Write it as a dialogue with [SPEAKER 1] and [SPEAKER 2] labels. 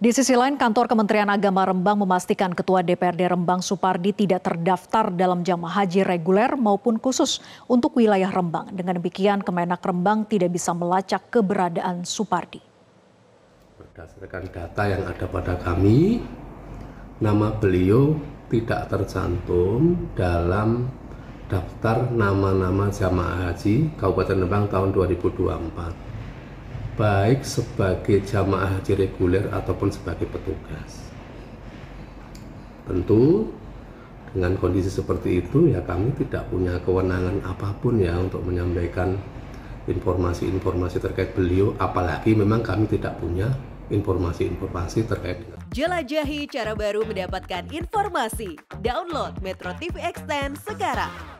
[SPEAKER 1] Di sisi lain, kantor Kementerian Agama Rembang memastikan Ketua DPRD Rembang Supardi tidak terdaftar dalam jamaah haji reguler maupun khusus untuk wilayah Rembang. Dengan demikian, Kemenak Rembang tidak bisa melacak keberadaan Supardi.
[SPEAKER 2] Berdasarkan data yang ada pada kami, nama beliau tidak tercantum dalam daftar nama-nama jamaah haji Kabupaten Rembang tahun 2024 baik sebagai jamaah haji reguler ataupun sebagai petugas. Tentu dengan kondisi seperti itu ya kami tidak punya kewenangan apapun ya untuk menyampaikan informasi-informasi terkait beliau apalagi memang kami tidak punya informasi-informasi terkait
[SPEAKER 1] Jelajahi cara baru mendapatkan informasi. Download Metro TV Extend sekarang.